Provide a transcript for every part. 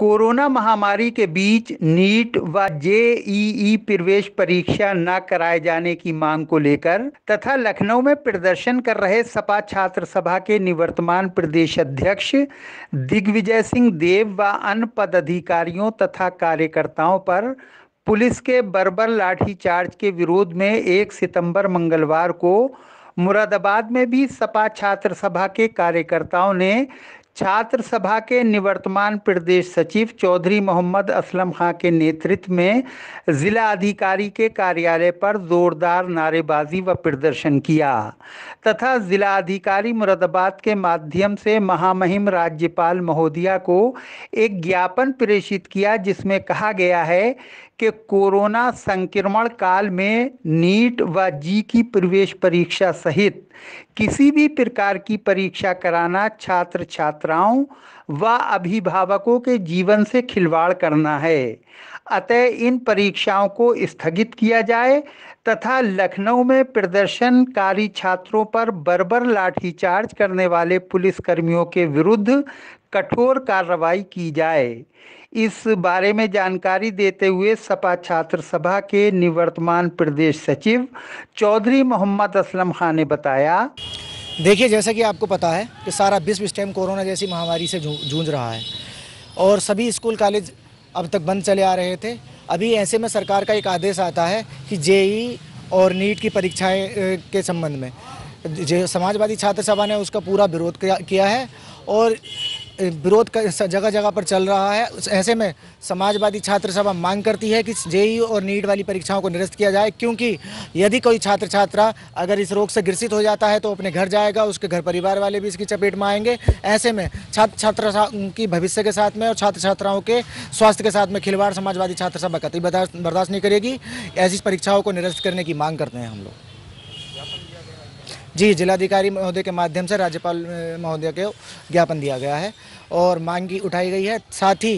corona महामारी के बीच NEET व जेईई प्रवेश परीक्षा न कराए जाने की मांग को लेकर तथा लखनऊ में प्रदर्शन कर रहे सपा छात्र सभा के निवर्तमान प्रदेश अध्यक्ष दिग्विजय सिंह देव व अन्य पदाधिकारियों तथा कार्यकर्ताओं पर पुलिस के बर्बर लाठीचार्ज के विरोध में एक सितंबर मंगलवार को मुरादाबाद में भी सपा छात्र सभा के कार्यकर्ताओं ने छात्र सभा के निवर्तमान प्रदेश सचिव चौधरी मोहम्मद असलम खां के नेतृत्व में जिला अधिकारी के कार्यालय पर जोरदार नारेबाजी व प्रदर्शन किया तथा जिला अधिकारी मुरादाबाद के माध्यम से महामहिम राज्यपाल महोदया को एक ज्ञापन प्रेषित किया जिसमें कहा गया है कि कोरोना संक्रमण काल में नीट व जी की प्रवेश परीक्षा सहित किसी भी प्रकार की परीक्षा कराना छात्र छात्राओं व अभिभावकों के जीवन से खिलवाड़ करना है अतः इन परीक्षाओं को स्थगित किया जाए तथा लखनऊ में प्रदर्शनकारी छात्रों पर बर्बर लाठीचार्ज करने वाले पुलिसकर्मियों के विरुद्ध कठोर कार्रवाई की जाए इस बारे में जानकारी देते हुए सपा छात्र सभा के निवर्तमान प्रदेश सचिव चौधरी मोहम्मद असलम खान ने बताया देखिए जैसा कि आपको पता है कि सारा विश्व इस टाइम कोरोना जैसी महामारी से जूझ रहा है और सभी स्कूल कॉलेज अब तक बंद चले आ रहे थे अभी ऐसे में सरकार का एक आदेश आता है कि जेई और नीट की परीक्षाएं के संबंध में समाजवादी छात्र सभा ने उसका पूरा विरोध किया है और विरोध जगह जगह पर चल रहा है ऐसे में समाजवादी छात्र सभा मांग करती है कि जेई और नीट वाली परीक्षाओं को निरस्त किया जाए क्योंकि यदि कोई छात्र छात्रा अगर इस रोग से ग्रसित हो जाता है तो अपने घर जाएगा उसके घर परिवार वाले भी इसकी चपेट में आएंगे ऐसे में छात्र छात्रा की भविष्य के साथ में और छात्र छात्राओं के स्वास्थ्य के साथ में खिलवाड़ समाजवादी छात्र सभा कतई बर्दाश्त नहीं करेगी ऐसी परीक्षाओं को निरस्त करने की मांग करते हैं हम लोग जी जिलाधिकारी महोदय के माध्यम से राज्यपाल महोदय को ज्ञापन दिया गया है और मांग की उठाई गई है साथ ही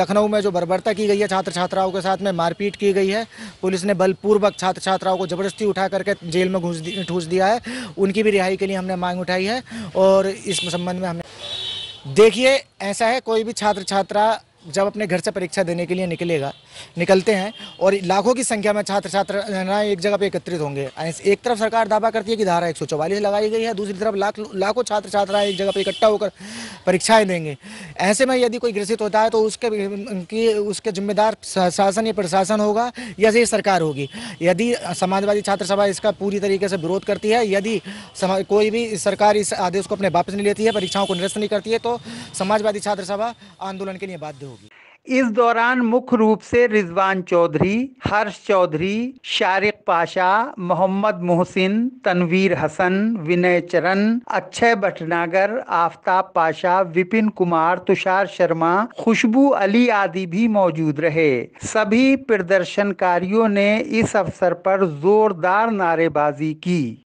लखनऊ में जो बर्बरता की गई है छात्र छात्राओं के साथ में मारपीट की गई है पुलिस ने बलपूर्वक छात्र छात्राओं को जबरदस्ती उठा करके जेल में घूस ठूस दिया है उनकी भी रिहाई के लिए हमने मांग उठाई है और इस संबंध में हमने देखिए ऐसा है कोई भी छात्र छात्रा जब अपने घर से परीक्षा देने के लिए निकलेगा निकलते हैं और लाखों की संख्या में छात्र छात्र एक जगह पर एकत्रित होंगे एक तरफ सरकार दावा करती है कि धारा एक लगाई गई है दूसरी तरफ लाख लाखों छात्र छात्राएं एक जगह पर इकट्ठा होकर परीक्षाएं देंगे ऐसे में यदि कोई ग्रसित होता है तो उसके की उसके जिम्मेदार शासन या प्रशासन होगा या फिर सरकार होगी यदि समाजवादी छात्र सभा इसका पूरी तरीके से विरोध करती है यदि कोई भी सरकार इस आदेश को अपने वापस नहीं लेती है परीक्षाओं को निरस्त नहीं करती है तो समाजवादी छात्र सभा आंदोलन के लिए बाध्य इस दौरान मुख्य रूप से रिजवान चौधरी हर्ष चौधरी शारिक पाशा मोहम्मद मोहसिन तनवीर हसन विनय चरण अक्षय भटनागर आफ्ताब पाशा विपिन कुमार तुषार शर्मा खुशबू अली आदि भी मौजूद रहे सभी प्रदर्शनकारियों ने इस अवसर पर जोरदार नारेबाजी की